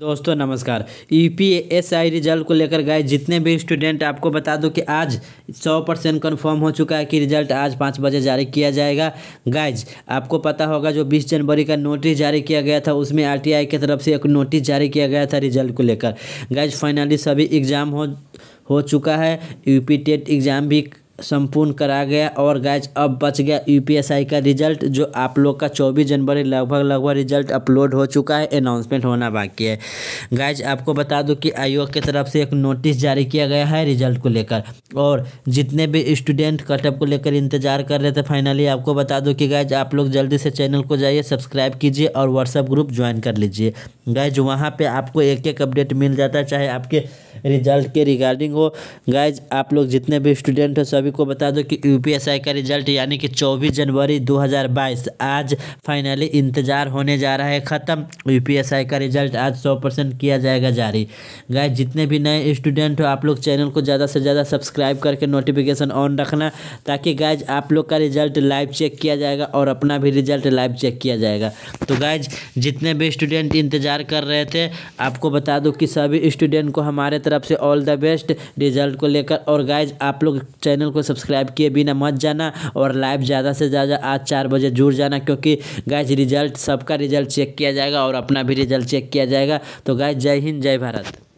दोस्तों नमस्कार U P S I result को लेकर गए जितने भी स्टूडेंट आपको बता दूं कि आज 100 परसेंट कन्फर्म हो चुका है कि रिजल्ट आज पाँच बजे जारी किया जाएगा गाइज आपको पता होगा जो 20 जनवरी का नोटिस जारी किया गया था उसमें आरटीआई की तरफ से एक नोटिस जारी किया गया था रिजल्ट को लेकर गाइज फाइनली सभी एग्ज़ाम हो हो चुका है यू टेट एग्ज़ाम भी संपूर्ण कराया गया और गैज अब बच गया यूपीएसआई का रिजल्ट जो आप लोग का 24 जनवरी लगभग लगभग रिजल्ट अपलोड हो चुका है अनाउंसमेंट होना बाकी है गैज आपको बता दूं कि आयोग की तरफ से एक नोटिस जारी किया गया है रिजल्ट को लेकर और जितने भी स्टूडेंट कटअप को लेकर इंतजार कर रहे थे फाइनली आपको बता दूँ कि गैज आप लोग जल्दी से चैनल को जाइए सब्सक्राइब कीजिए और व्हाट्सअप ग्रुप ज्वाइन कर लीजिए गैज वहाँ पर आपको एक एक अपडेट मिल जाता है चाहे आपके रिजल्ट के रिगार्डिंग हो गैज आप लोग जितने भी स्टूडेंट हो सब सभी को बता दो कि यूपीएसआई का रिजल्ट यानी कि 24 जनवरी 2022 आज फाइनली इंतज़ार होने जा रहा है ख़त्म यू का रिजल्ट आज 100 परसेंट किया जाएगा जारी गाय जितने भी नए स्टूडेंट हो आप लोग चैनल को ज़्यादा से ज़्यादा सब्सक्राइब करके नोटिफिकेशन ऑन रखना ताकि गाइज आप लोग का रिजल्ट लाइव चेक किया जाएगा और अपना भी रिजल्ट लाइव चेक किया जाएगा तो गाइज जितने भी स्टूडेंट इंतज़ार कर रहे थे आपको बता दो कि सभी स्टूडेंट को हमारे तरफ से ऑल द बेस्ट रिजल्ट को लेकर और गाइज आप लोग चैनल को सब्सक्राइब किए बिना मत जाना और लाइव ज़्यादा से ज़्यादा आज चार बजे जुड़ जाना क्योंकि गाइज रिजल्ट सबका रिजल्ट चेक किया जाएगा और अपना भी रिजल्ट चेक किया जाएगा तो गाइज जय हिंद जय भारत